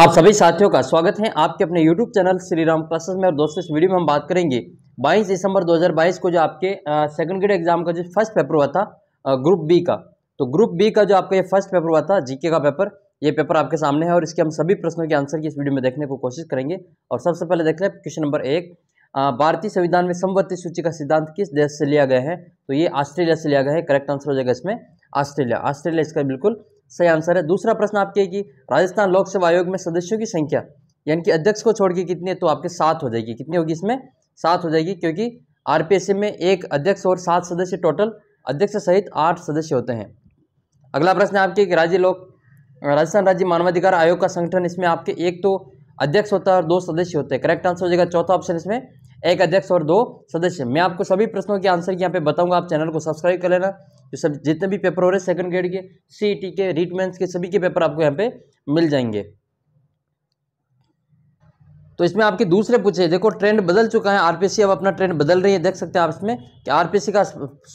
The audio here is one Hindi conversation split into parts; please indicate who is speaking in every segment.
Speaker 1: आप सभी साथियों का स्वागत है आपके अपने YouTube channel Shri Ram classes में और दोस्तों इस वीडियो में हम बात करेंगे 22 दिसंबर 2022 को जो आपके सेकंड ग्रेड एग्जाम का जो फर्स्ट पेपर हुआ था ग्रुप बी का तो ग्रुप बी का जो आपका ये फर्स्ट पेपर हुआ था जीके का पेपर ये पेपर आपके सामने है और इसके हम सभी प्रश्नों के आंसर की इस वीडियो में देखने को कोशिश करेंगे और सबसे पहले देख लें क्वेश्चन नंबर एक भारतीय संविधान में समवर्ती सूची का सिद्धांत किस देश से लिया गया है तो ये ऑस्ट्रेलिया से लिया गया है करेक्ट आंसर हो जाएगा इसमें ऑस्ट्रेलिया ऑस्ट्रेलिया इसका बिल्कुल सही आंसर है दूसरा प्रश्न आपके कि राजस्थान लोक सेवा आयोग में सदस्यों की संख्या यानी कि अध्यक्ष को छोड़ के कितनी है तो आपके सात हो जाएगी कितनी होगी इसमें सात हो जाएगी क्योंकि आर में एक अध्यक्ष और सात सदस्य टोटल अध्यक्ष सहित आठ सदस्य होते हैं अगला प्रश्न आपके कि राज्य लोक राजस्थान राज्य मानवाधिकार आयोग का संगठन इसमें आपके एक तो अध्यक्ष होता है और दो सदस्य होते हैं करेक्ट आंसर हो जाएगा चौथा ऑप्शन इसमें एक अध्यक्ष और दो सदस्य मैं आपको सभी प्रश्नों के आंसर यहाँ पे बताऊंगा आप चैनल को सब्सक्राइब कर लेना जो सब जितने भी पेपर हो रहे हैं सेकंड ग्रेड के सी टी e के रीट के सभी के पेपर आपको यहाँ पे मिल जाएंगे तो इसमें आपके दूसरे पूछे देखो ट्रेंड बदल चुका है आरपीसी अब अपना ट्रेंड बदल रही है देख सकते हैं आप इसमें कि आरपीसी का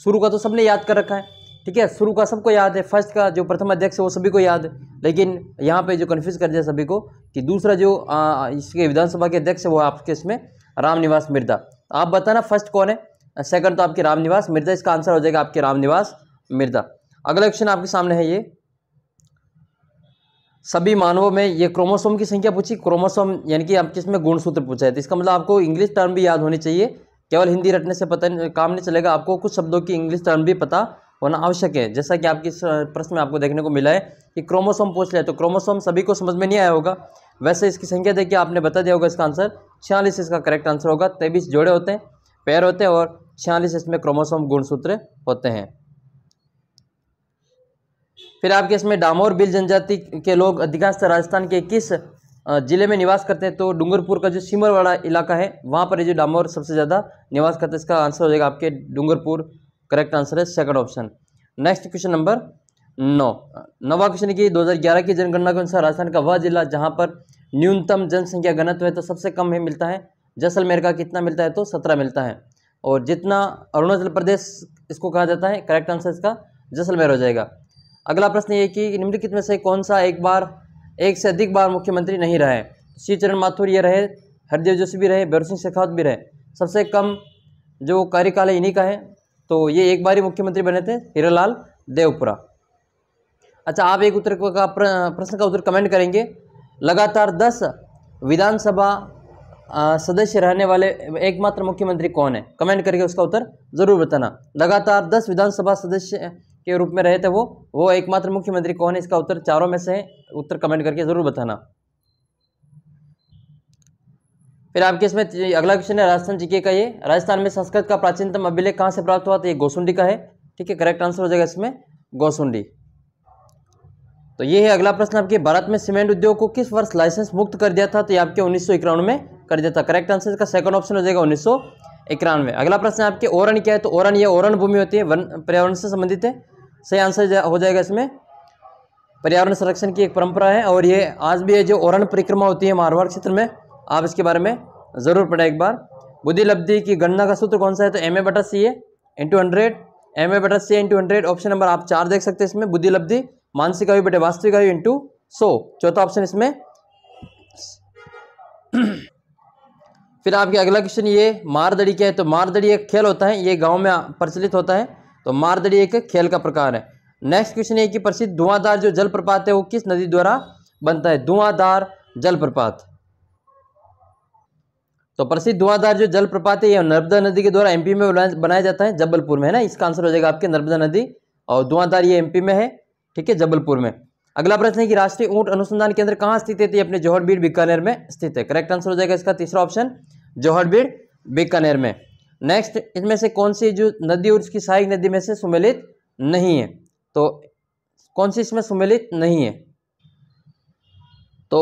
Speaker 1: शुरू का तो सबने याद कर रखा है ठीक है शुरू का सबको याद है फर्स्ट का जो प्रथम अध्यक्ष है वो सभी को याद है लेकिन यहाँ पे जो कन्फ्यूज कर दिया सभी को कि दूसरा जो आ, इसके विधानसभा के अध्यक्ष है वो आपके इसमें रामनिवास मिर्दा आप बताना फर्स्ट कौन है सेकंड तो आपके रामनिवास मिर्जा इसका आंसर हो जाएगा आपके रामनिवास मृदा अगला क्वेश्चन आपके सामने है ये सभी मानवों में ये क्रोमोसोम की संख्या पूछी क्रोमोसोम यानी कि आपके इसमें गुणसूत्र पूछा है तो इसका मतलब आपको इंग्लिश टर्म भी याद होनी चाहिए केवल हिंदी रटने से पता नहीं काम नहीं चलेगा आपको कुछ शब्दों की इंग्लिश टर्म भी पता होना आवश्यक है जैसा कि आपके प्रश्न में आपको देखने को मिला है कि क्रोमोसोम पूछ लिया तो क्रोमोसोम सभी को समझ में नहीं आया होगा वैसे इसकी संख्या देखिए आपने बता दिया होगा इसका आंसर छियालीस इसका करेक्ट आंसर होगा तेईस जोड़े होते हैं पैर होते हैं और छियालीस इसमें क्रोमोसोम गुणसूत्र होते हैं फिर आपके इसमें डामोर बिल जनजाति के लोग अधिकांशतः राजस्थान के किस जिले में निवास करते हैं तो डूंगरपुर का जो सिमरवाड़ा इलाका है वहाँ पर ये जो डामोर सबसे ज़्यादा निवास करते हैं इसका आंसर हो जाएगा आपके डूंगरपुर करेक्ट आंसर है second option next question number नौ नवा क्वेश्चन की दो की जनगणना के अनुसार राजस्थान का वह जिला जहाँ पर न्यूनतम जनसंख्या घनत्व है तो सबसे कम है मिलता है जैसलमेर का कितना मिलता है तो सत्रह मिलता है और जितना अरुणाचल प्रदेश इसको कहा जाता है करेक्ट आंसर इसका जैसलमेर हो जाएगा अगला प्रश्न ये कि निम्नलिखित में से कौन सा एक बार एक से अधिक बार मुख्यमंत्री नहीं रहे श्री चरण माथुर ये रहे हरदेव जोशी भी रहे भैर सिंह शेखावत भी रहे सबसे कम जो कार्यकाल है इन्हीं का है तो ये एक बार ही मुख्यमंत्री बने थे हीरालाल देवपुरा अच्छा आप एक उत्तर का प्रश्न का उत्तर कमेंट करेंगे लगातार दस विधानसभा सदस्य रहने वाले एकमात्र मुख्यमंत्री कौन है कमेंट करके उसका उत्तर ज़रूर बताना लगातार दस विधानसभा सदस्य के रूप में रहे थे वो वो एकमात्र मुख्यमंत्री कौन है इसका उत्तर चारों में से उत्तर कमेंट करके ज़रूर बताना फिर आपके इसमें अगला क्वेश्चन है राजस्थान जीके का ये राजस्थान में संस्कृत का प्राचीनतम अभिलेख कहाँ से प्राप्त हुआ था तो ये गोसुंडी का है ठीक है करेक्ट आंसर हो जाएगा इसमें गोसुंडी तो ये है अगला प्रश्न आपके भारत में सीमेंट उद्योग को किस वर्ष लाइसेंस मुक्त कर दिया था तो ये आपके उन्नीस में कर दिया था करेक्ट आंसर इसका सेकंड ऑप्शन हो जाएगा उन्नीस अगला प्रश्न आपके ओरन क्या है तो ओरन या ओरन भूमि होती है वन पर्यावरण से संबंधित है सही आंसर जा, हो जाएगा इसमें पर्यावरण संरक्षण की एक परंपरा है और ये आज भी है जो ओरण परिक्रमा होती है मारवाड़ क्षेत्र में आप इसके बारे में ज़रूर पढ़ें एक बार बुद्धि लब्धि की गणना का सूत्र कौन सा है तो एम ए बटा C A into hundred M A बटा C A into hundred option number आप चार देख सकते हैं इसमें बुद्धि लब्धि मानसिक आयु बटे वास्तविक आयु इंटू सो चौथा ऑप्शन इसमें फिर आपके अगला क्वेश्चन ये मारदड़ी क्या है तो मारदड़ी एक खेल होता है ये गाँव में प्रचलित होता है तो मारदड़ी एक खेल का प्रकार है नेक्स्ट क्वेश्चन है कि प्रसिद्ध धुआंधार जो जलप्रपात है वो किस नदी द्वारा बनता है धुआंधार जलप्रपात तो प्रसिद्ध धुआंधार जो जलप्रपात है यह नर्मदा नदी के द्वारा एमपी में बनाया जाता है जबलपुर में है ना इसका आंसर हो जाएगा आपके नर्मदा नदी और धुआंधार ये एमपी में है ठीक है जबलपुर में अगला प्रश्न है कि राष्ट्रीय ऊंट अनुसंधान केंद्र कहाँ स्थित है तो अपने जौहरबीड़ बीकानेर में स्थित है करेक्ट आंसर हो जाएगा इसका तीसरा ऑप्शन जौहरबीड़ बीकानेर में नेक्स्ट इनमें से कौन सी जो नदी और उसकी सहायक नदी में से सुमेलित नहीं है तो कौन सी इसमें सुमेलित नहीं है तो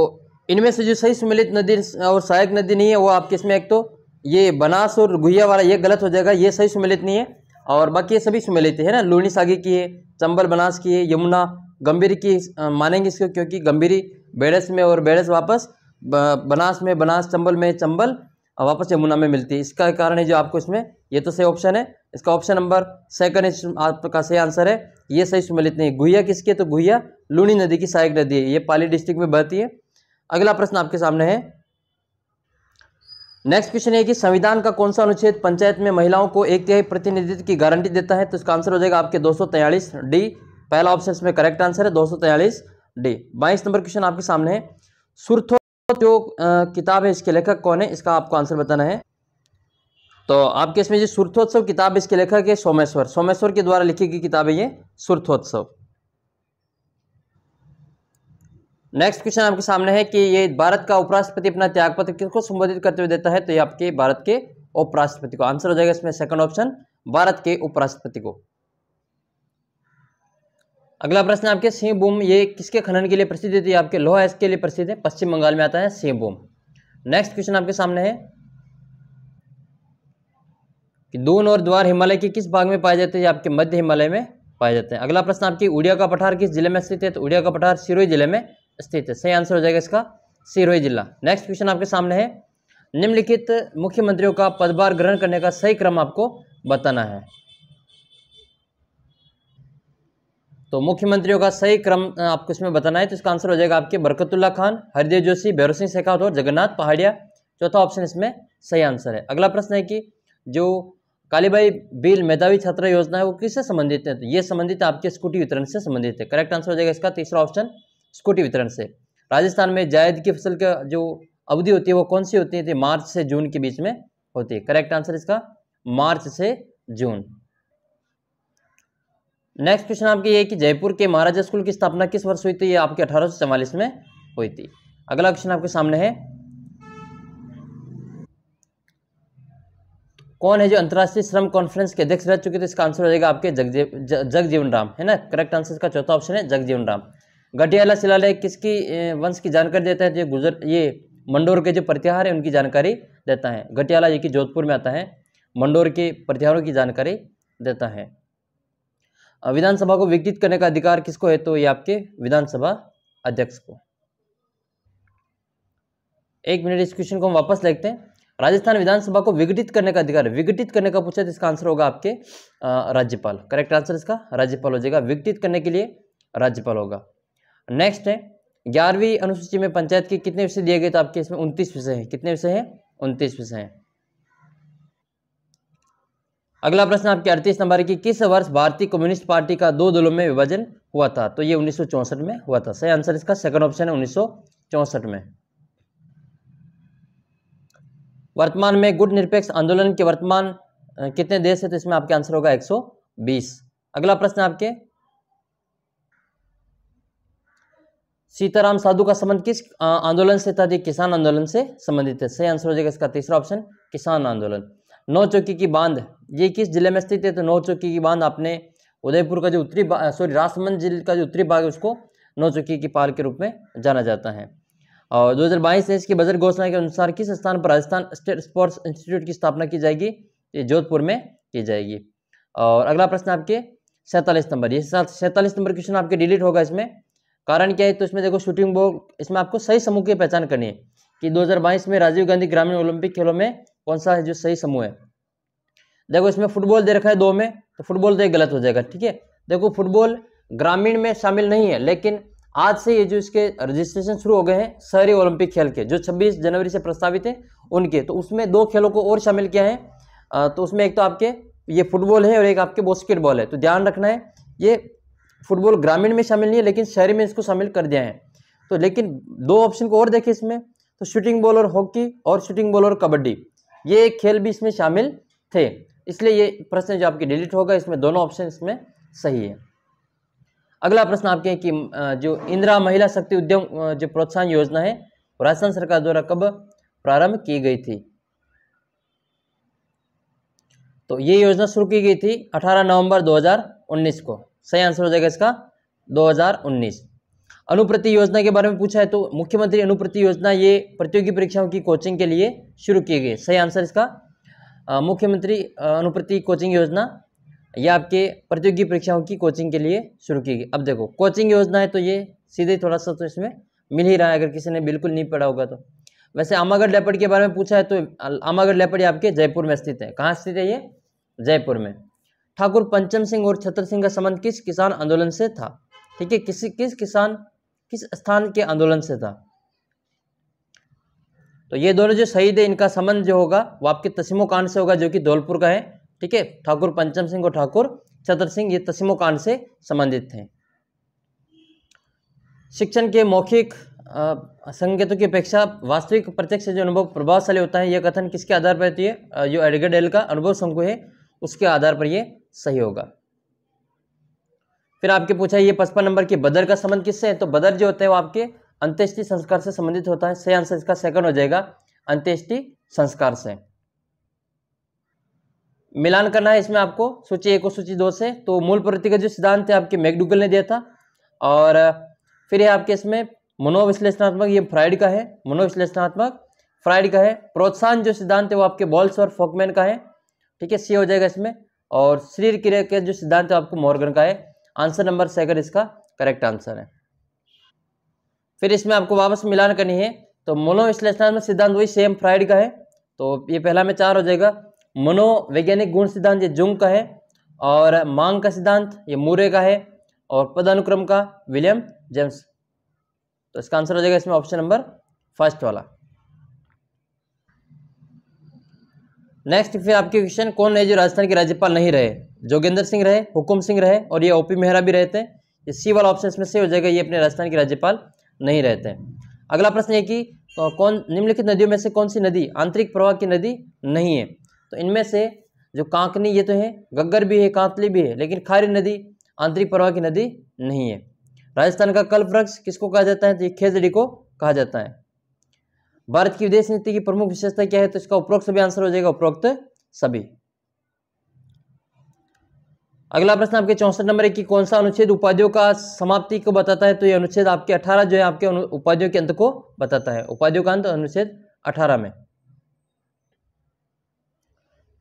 Speaker 1: इनमें से जो सही सुमेलित नदी और सहायक नदी नहीं है वो आपके इसमें एक तो ये बनास और गुहिया वाला ये गलत हो जाएगा ये सही सुमेलित नहीं है और बाकी ये सभी सुमेलित है ना लूणी सागी की है चंबल बनास की है यमुना गंभीर की मानेंगे इसको क्योंकि गंभीरी बेड़स में और बेड़स वापस बनास में बनास चंबल में चंबल वापस यमुना में मिलती है इसका कारण है जो आपको इसमें ये तो सही ऑप्शन है इसका ऑप्शन नंबर सेकंड आपका सही आंसर है ये सही सुमेलित नहीं गुहिया किसकी है तो गुहिया लूनी नदी की सहायक नदी है ये पाली डिस्ट्रिक्ट में बहती है अगला प्रश्न आपके सामने है नेक्स्ट क्वेश्चन है कि संविधान का कौन सा अनुच्छेद पंचायत में महिलाओं को एक तिहाई प्रतिनिधित्व की गारंटी देता है तो इसका आंसर हो जाएगा आपके दो डी पहला ऑप्शन इसमें करेक्ट आंसर है दो डी बाईस नंबर क्वेश्चन आपके सामने है सुरथो जो किताब है इसके लेखक कौन है इसका आपको आंसर बताना है तो आपके इसमें जो सुरथोत्सव किताब इसके लेखक है सोमेश्वर सोमेश्वर के द्वारा लिखी गई किताब है ये सूर्थोत्सव नेक्स्ट क्वेश्चन आपके सामने है कि ये भारत का उपराष्ट्रपति अपना त्यागपत्र किसको संबोधित करते हुए देता है तो ये आपके भारत के उपराष्ट्रपति को आंसर हो जाएगा इसमें सेकंड ऑप्शन भारत के उपराष्ट्रपति को अगला प्रश्न आपके सिंहभूम ये किसके खनन के लिए प्रसिद्ध है तो लोह आपके लोहा इसके लिए प्रसिद्ध है पश्चिम बंगाल में आता है सिंहभूम नेक्स्ट क्वेश्चन आपके सामने है कि दून और द्वार हिमालय के किस भाग में पाए जाते हैं आपके मध्य हिमालय में पाए जाते हैं अगला प्रश्न आपकी उड़िया का पठार किस जिले में स्थित है तो उड़िया का पठार सिरोही जिले में स्थित है सही आंसर हो जाएगा इसका सिरोही जिला नेक्स्ट क्वेश्चन आपके सामने है निम्नलिखित मुख्यमंत्रियों का पदभार ग्रहण करने का सही क्रम आपको बताना है तो मुख्यमंत्रियों का सही क्रम आपको इसमें बताना है तो इसका आंसर हो जाएगा आपके बरकतुल्ला खान हरदेव जोशी भैरव सिंह शेखावत और जगन्नाथ पहाड़िया चौथा ऑप्शन इसमें सही आंसर है अगला प्रश्न है कि जो कालीबाई बिल मेधावी छात्र योजना है वो किससे संबंधित है तो ये संबंधित आपके स्कूटी वितरण से संबंधित है करेक्ट आंसर हो जाएगा इसका तीसरा ऑप्शन स्कूटी वितरण से राजस्थान में जायद की फसल का जो अवधि होती है वो कौन सी होती है मार्च से जून के बीच में होती है करेक्ट आंसर इसका मार्च से जून नेक्स्ट क्वेश्चन आपके ये कि जयपुर के महाराजा स्कूल की स्थापना किस वर्ष हुई थी ये आपके अठारह में हुई थी अगला क्वेश्चन आपके सामने है कौन है जो अंतर्राष्ट्रीय श्रम कॉन्फ्रेंस के अध्यक्ष रह चुके थे इसका आंसर हो जाएगा आपके जगजीव जगजीवन राम है ना करेक्ट आंसर इसका चौथा ऑप्शन है जगजीवन राम घटियाला शिलालेख किसकी वंश की जानकारी देता है जो गुजर ये मंडोर के जो प्रतिहार है उनकी जानकारी देता है घटियाला ये कि जोधपुर में आता है मंडोर के प्रतिहारों की जानकारी देता है विधानसभा को विघटित करने का अधिकार किसको है तो ये आपके विधानसभा अध्यक्ष को एक मिनट इस क्वेश्चन को हम वापस लेते हैं राजस्थान विधानसभा को विघटित करने का अधिकार विघटित करने का पूछा तो इसका आंसर होगा आपके राज्यपाल करेक्ट आंसर इसका राज्यपाल हो जाएगा विघटित करने के लिए राज्यपाल होगा नेक्स्ट है ग्यारहवीं अनुसूची में पंचायत के कितने विषय दिए गए तो आपके इसमें उनतीस विषय हैं कितने विषय हैं उनतीस विषय हैं अगला प्रश्न आपके अड़तीस नंबर की किस वर्ष भारतीय कम्युनिस्ट पार्टी का दो दलों में विभाजन हुआ था तो ये उन्नीस में हुआ था सही आंसर इसका सेकंड ऑप्शन है उन्नीस में वर्तमान में गुट निरपेक्ष आंदोलन के वर्तमान कितने देश है तो इसमें आपके आंसर होगा 120 अगला प्रश्न आपके सीताराम साधु का संबंध किस आंदोलन से था किसान आंदोलन से संबंधित है सही आंसर हो जाएगा इसका तीसरा ऑप्शन किसान आंदोलन नौ चौकी की बांध ये किस जिले में स्थित है तो नौ चौकी की बांध आपने उदयपुर का जो उत्तरी सॉरी राजसमंद जिले का जो उत्तरी भाग है उसको नौ चौकी की पाल के रूप में जाना जाता है और दो हज़ार बाईस से इसकी बजट घोषणा के अनुसार किस स्थान पर राजस्थान स्टेट स्पोर्ट्स इंस्टीट्यूट की स्थापना की जाएगी ये जोधपुर में की जाएगी और अगला प्रश्न आपके सैंतालीस नंबर ये सैंतालीस नंबर क्वेश्चन आपके डिलीट होगा इसमें कारण क्या है तो इसमें देखो शूटिंग बोर्ड इसमें आपको सही समूह की पहचान करनी है कि 2022 में राजीव गांधी ग्रामीण ओलंपिक खेलों में कौन सा है जो सही समूह है देखो इसमें फुटबॉल दे रखा है दो में तो फुटबॉल तो गलत हो जाएगा ठीक है देखो फुटबॉल ग्रामीण में शामिल नहीं है लेकिन आज से ये जो इसके रजिस्ट्रेशन शुरू हो गए हैं शहरी ओलंपिक खेल के जो 26 जनवरी से प्रस्तावित हैं उनके तो उसमें दो खेलों को और शामिल किया है तो उसमें एक तो आपके ये फुटबॉल है और एक आपके बास्केटबॉल है तो ध्यान रखना है ये फुटबॉल ग्रामीण में शामिल नहीं है लेकिन शहरी में इसको शामिल कर दिया है तो लेकिन दो ऑप्शन को और देखें इसमें तो शूटिंग बॉल और हॉकी और शूटिंग बॉल और कबड्डी ये खेल भी इसमें शामिल थे इसलिए ये प्रश्न जो आपके डिलीट होगा इसमें दोनों ऑप्शन इसमें सही है अगला प्रश्न आपके हैं कि जो इंदिरा महिला शक्ति उद्यम जो प्रोत्साहन योजना है राजस्थान सरकार द्वारा कब प्रारंभ की गई थी तो ये योजना शुरू की गई थी 18 नवंबर 2019 को सही आंसर हो जाएगा इसका 2019 अनुप्रति योजना के बारे में पूछा है तो मुख्यमंत्री अनुप्रति योजना ये प्रतियोगी परीक्षाओं की कोचिंग के लिए शुरू किए गए सही आंसर इसका मुख्यमंत्री अनुप्रति कोचिंग योजना ये आपके प्रतियोगी परीक्षाओं की कोचिंग के लिए शुरू की गई अब देखो कोचिंग योजना है तो ये सीधे थोड़ा सा तो इसमें मिल ही रहा है अगर किसी ने बिल्कुल नहीं पढ़ा होगा तो वैसे आमागढ़ लेपट के बारे में पूछा है तो आमागढ़ लेपड़ आपके जयपुर में स्थित है कहाँ स्थित है ये जयपुर में ठाकुर पंचम सिंह और छत्र सिंह का संबंध किस किसान आंदोलन से था ठीक है किसी किस किसान किस स्थान के आंदोलन से था तो ये दोनों जो शहीद है इनका संबंध जो होगा वो आपके तस्मो कांड से होगा जो कि धौलपुर का है ठीक है ठाकुर पंचम सिंह और ठाकुर छतर सिंह ये तस्मो कांड से संबंधित थे शिक्षण के मौखिक संकेतों की अपेक्षा वास्तविक प्रत्यक्ष जो अनुभव प्रभावशाली होता है यह कथन किसके आधार पर होती है जो एडगेडेल का अनुभव संकु है उसके आधार पर यह सही होगा फिर आपके पूछा ये पचपन नंबर के बदर का संबंध किससे है तो बदर जो होते हैं वो आपके अंत्येष्टि संस्कार से संबंधित होता है से आंसर इसका सेकंड हो जाएगा अंत्येष्टि संस्कार से मिलान करना है इसमें आपको सूची एक और सूची दो से तो मूल प्रवृत्ति का जो सिद्धांत है आपके मैकडुगल ने दिया था और फिर है आपके इसमें मनोविश्लेषणात्मक ये फ्राइड का है मनोविश्लेषणात्मक फ्राइड का है प्रोत्साहन जो सिद्धांत है वो आपके बॉल्स और फोकमैन का है ठीक है सी हो जाएगा इसमें और शरीर क्रिया का जो सिद्धांत है आपको मॉर्गन का है आंसर नंबर सेकंड इसका करेक्ट आंसर है फिर इसमें आपको वापस मिलान करनी है तो मनोविश्लेषणात्मक सिद्धांत वही सेम फ्राइड का है तो ये पहला में चार हो जाएगा मनोवैज्ञानिक गुण सिद्धांत ये जुंग का है और मांग का सिद्धांत ये मूरे का है और पदानुक्रम का विलियम जेम्स तो इसका आंसर हो जाएगा इसमें ऑप्शन नंबर फर्स्ट वाला नेक्स्ट फिर आपके क्वेश्चन कौन है जो राजस्थान के राज्यपाल नहीं रहे जोगेंद्र सिंह रहे हुकुम सिंह रहे और ये ओपी मेहरा भी रहते हैं ये सी वाला ऑप्शन इसमें से हो जाएगा ये अपने राजस्थान के राज्यपाल नहीं रहते हैं अगला प्रश्न है कि तो कौन निम्नलिखित नदियों में से कौन सी नदी आंतरिक प्रवाह की नदी नहीं है तो इनमें से जो कांकनी ये तो है गग्गर भी है कांतली भी है लेकिन खारी नदी आंतरिक प्रवाह की नदी नहीं है राजस्थान का कल्प वृक्ष किसको कहा जाता है तो ये खेजड़ी को कहा जाता है भारत की विदेश नीति की प्रमुख विशेषता क्या है तो इसका उपरोक्त सभी आंसर हो जाएगा उपरोक्त सभी अगला प्रश्न आपके चौसठ नंबर है कि कौन सा अनुच्छेद उपाधियों का समाप्ति को बताता है तो यह अनुच्छेद आपके अठारह जो है आपके उपाधियों के अंत को बताता है उपाधियों का अंत अनुच्छेद अठारह में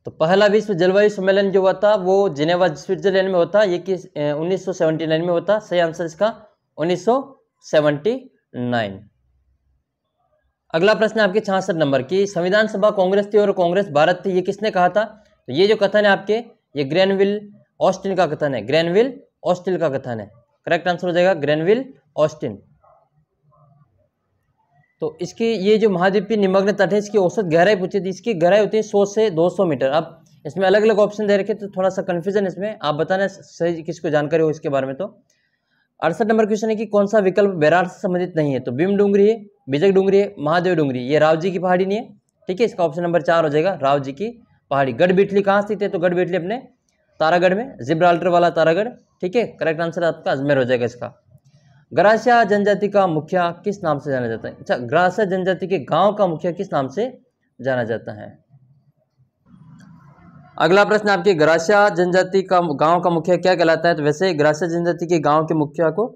Speaker 1: तो पहला विश्व जलवायु सम्मेलन जो हुआ था वो जिनेवा स्विट्जरलैंड में होता ये किस उन्नीस में होता सही आंसर इसका 1979 अगला प्रश्न आपके छियासठ नंबर की संविधान सभा कांग्रेस थी और कांग्रेस भारत थी ये किसने कहा था तो ये जो कथन है आपके ये ग्रैनविल ऑस्टिन का कथन है ग्रैनविल ऑस्टिन का कथन है करेक्ट आंसर हो जाएगा ग्रैनविल ऑस्टिन तो इसकी ये जो महाद्वीपीय निमग्न तट है इसकी औसत गहराई पूछी थी इसकी गहराई होती है सौ से दो सौ मीटर अब इसमें अलग अलग ऑप्शन दे रखे तो थोड़ा सा कन्फ्यूजन इसमें आप बताना सही किसको जानकारी हो इसके बारे में तो अड़सठ नंबर क्वेश्चन है कि कौन सा विकल्प बैरार से संबंधित नहीं है तो भीम डूंगरी है बिजक डूंगरी है महादेव डूंगरी ये राव जी की पहाड़ी नहीं है ठीक है इसका ऑप्शन नंबर चार हो जाएगा राव जी की पहाड़ी गढ़ बिटली कहाँ स्थित है तो गढ़ बिटली अपने तारागढ़ में जिब्राल्टर वाला तारागढ़ ठीक है करेक्ट आंसर आपका अजमेर हो जाएगा इसका ग्रासिया जनजाति का मुखिया किस नाम से जाना जाता है अच्छा ग्रासिया जनजाति के गाँव का मुखिया किस नाम से जाना जाता है अगला प्रश्न आपके ग्रासिया जनजाति का गांव का मुखिया क्या कहलाता है तो वैसे ग्रासिया जनजाति के गांव के मुखिया को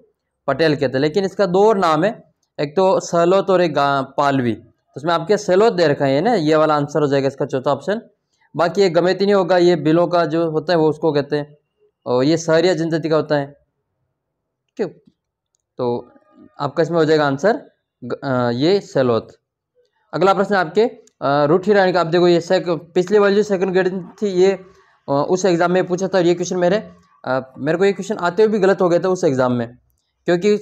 Speaker 1: पटेल कहते हैं लेकिन इसका दो नाम है एक तो सहलोत और एक पालवी तो इसमें आपके सहलोत दे रखा है ना ये वाला आंसर हो जाएगा इसका चौथा ऑप्शन बाकी ये गमेती नहीं होगा ये बिलों का जो होता है वो उसको कहते हैं और ये सहरिया जनजाति का होता है क्यों तो आपका इसमें हो जाएगा आंसर ये सहलोत अगला प्रश्न आपके रूठी हिरानी का आप देखो ये सेक पिछले वाली जो सेकंड ग्रेड थी ये उस एग्ज़ाम में पूछा था और ये क्वेश्चन मेरे मेरे को ये क्वेश्चन आते हुए भी गलत हो गया था उस एग्ज़ाम में क्योंकि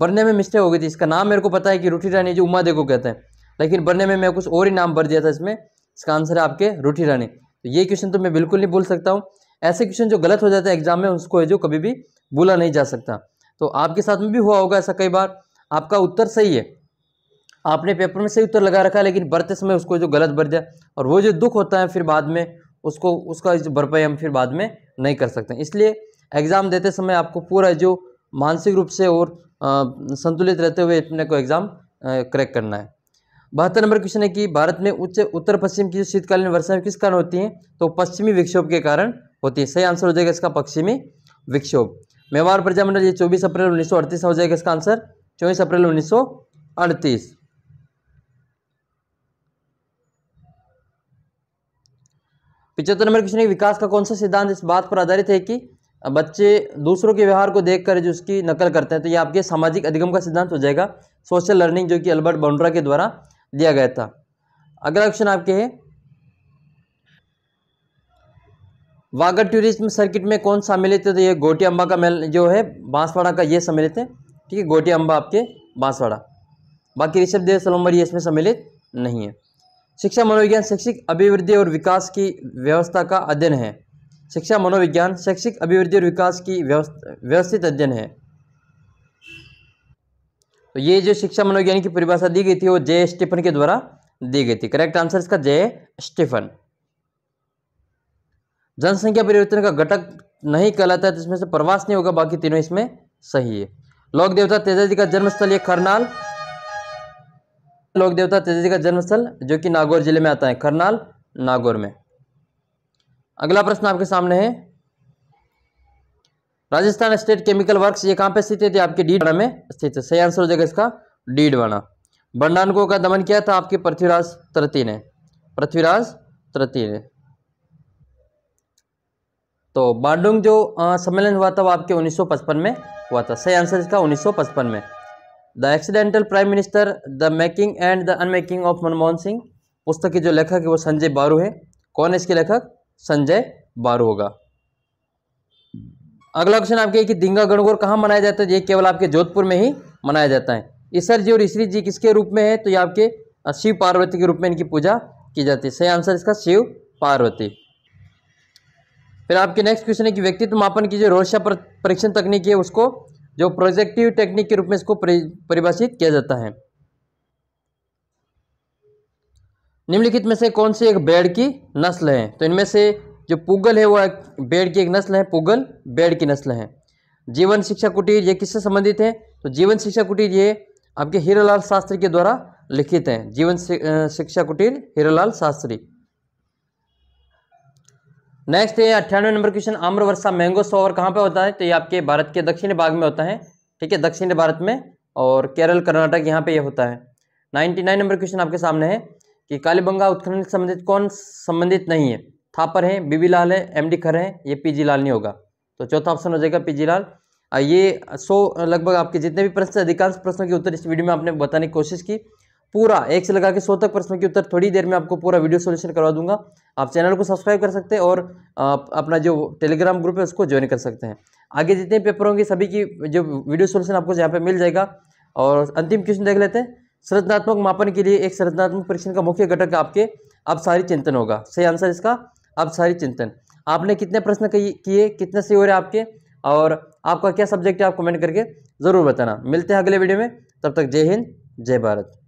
Speaker 1: बढ़ने में मिस्टेक हो गई थी इसका नाम मेरे को पता है कि रूठी रानी जो उमा देखो कहते हैं लेकिन बरने में मैं कुछ और ही नाम भर दिया था इसमें इसका आंसर है आपके रूठी रानी तो ये क्वेश्चन तो मैं बिल्कुल नहीं भूल सकता हूँ ऐसे क्वेश्चन जो गलत हो जाते हैं एग्जाम में उसको है जो कभी भी भूला नहीं जा सकता तो आपके साथ में भी हुआ होगा ऐसा कई बार आपका उत्तर सही है आपने पेपर में सही उत्तर लगा रखा है लेकिन बढ़ते समय उसको जो गलत भर दिया और वो जो दुख होता है फिर बाद में उसको उसका जो भरपाई हम फिर बाद में नहीं कर सकते इसलिए एग्ज़ाम देते समय आपको पूरा जो मानसिक रूप से और संतुलित रहते हुए अपने को एग्ज़ाम क्रैक करना है बहत्तर नंबर क्वेश्चन है कि भारत में उच्च उत्तर पश्चिम की जो शीतकालीन वर्षाएं किस कारण होती हैं तो पश्चिमी विक्षोभ के कारण होती है सही आंसर हो जाएगा इसका पश्चिमी विक्षोभ मेवाड़ प्रजामंडल ये 24 अप्रैल 1938 हो जाएगा इसका आंसर 24 अप्रैल 1938 पिछहत्तर नंबर क्वेश्चन है विकास का कौन सा सिद्धांत इस बात पर आधारित है कि बच्चे दूसरों के व्यवहार को देख कर जो उसकी नकल करते हैं तो ये आपके सामाजिक अधिगम का सिद्धांत हो जाएगा सोशल लर्निंग जो कि अल्बर्ट बॉन्ड्रा के द्वारा दिया गया था अगला क्वेश्चन आपके है वागर टूरिज्म सर्किट में कौन सम्मिलित है तो ये गोटी अम्बा का मेल जो है बांसवाड़ा का ये सम्मिलित है ठीक है गोटी अम्बा आपके बांसवाड़ा बाकी ऋषभ देव सलम्बर ये इसमें सम्मिलित नहीं है शिक्षा मनोविज्ञान शैक्षिक अभिवृद्धि और विकास की व्यवस्था का अध्ययन है शिक्षा मनोविज्ञान शैक्षिक अभिवृद्धि और विकास की व्यवस्थित अध्ययन है तो ये जो शिक्षा मनोविज्ञान की परिभाषा दी गई थी वो जय स्टीफन के द्वारा दी गई थी करेक्ट आंसर इसका जय स्टीफन जनसंख्या परिवर्तन का घटक नहीं कहलाता है तो इसमें से प्रवास नहीं होगा बाकी तीनों इसमें सही है लोक देवता तेजाजी का जन्मस्थल ये करनाल लोक देवता तेजी का जन्म स्थल जो कि नागौर जिले में आता है करनाल नागौर में अगला प्रश्न आपके सामने है राजस्थान स्टेट केमिकल वर्क्स ये कहाँ पे स्थित है आपके डीडवाना में स्थित है सही आंसर हो जाएगा इसका डीडवाना बंडानको का दमन किया था आपके पृथ्वीराज तरती ने पृथ्वीराज तरती ने तो बांडुंग जो सम्मेलन हुआ था वो आपके 1955 में हुआ था सही आंसर इसका 1955 में the accidental prime minister the making and the unmaking of Manmohan Singh पुस्तक के जो लेखक है वो संजय बारू है कौन है इसके लेखक संजय बारू होगा अगला क्वेश्चन आपके कि दिंगा गणगौर कहाँ मनाया जाता है ये केवल आपके जोधपुर में ही मनाया जाता है ईश्वर जी और ईश्वरी जी किसके रूप में है तो ये आपके शिव पार्वती के रूप में इनकी पूजा की जाती है सही आंसर इसका शिव पार्वती फिर आपके नेक्स्ट क्वेश्चन है कि व्यक्तित्व मापन की जो रोशा परीक्षण तकनीक है उसको जो प्रोजेक्टिव टेक्निक के रूप में इसको परिभाषित किया जाता है निम्नलिखित में से कौन सी एक बेड़ की नस्ल है तो इनमें से जो पुगल है एक बेड़ की एक नस्ल है पुगल बेड़ की नस्ल है जीवन शिक्षा कुटीर ये किससे संबंधित है तो जीवन शिक्षा कुटीर ये आपके हीरालाल शास्त्री के द्वारा लिखित है जीवन शिक्षा कुटीर हीरालाल शास्त्री नेक्स्ट है अट्ठानवे नंबर क्वेश्चन आम्र वर्षा मैंगो सोवर कहाँ पे होता है तो ये आपके भारत के दक्षिण भाग में होता है ठीक है दक्षिण भारत में और केरल कर्नाटक यहाँ पे ये होता है नाइन्टी नाइन नंबर क्वेश्चन आपके सामने है कि कालीबंगा उत्खनन संबंधित कौन संबंधित नहीं है थापर है बीबी लाल है एम डी खर है ये जी लाल नहीं होगा तो चौथा ऑप्शन हो जाएगा जी लाल ये सो लगभग आपके जितने भी प्रश्न अधिकांश प्रश्नों के उत्तर इस वीडियो में आपने बताने की कोशिश की पूरा एक से लगा के सौ तक प्रश्नों के उत्तर थोड़ी देर में आपको पूरा वीडियो सोल्यूशन करवा दूंगा आप चैनल को सब्सक्राइब कर सकते हैं और आप अपना जो टेलीग्राम ग्रुप है उसको ज्वाइन कर सकते हैं आगे जितने पेपर होंगे सभी की जो वीडियो सोल्यूशन आपको यहाँ पर मिल जाएगा और अंतिम क्वेश्चन देख लेते हैं संरचनात्मक मापन के लिए एक संरचनात्मक परीक्षण का मुख्य घटक आपके अब सारी चिंतन होगा सही आंसर इसका अब सारी चिंतन आपने कितने प्रश्न किए कितने सही हो रहे आपके और आपका क्या सब्जेक्ट है आप कमेंट करके ज़रूर बताना मिलते हैं अगले वीडियो में तब तक जय हिंद जय भारत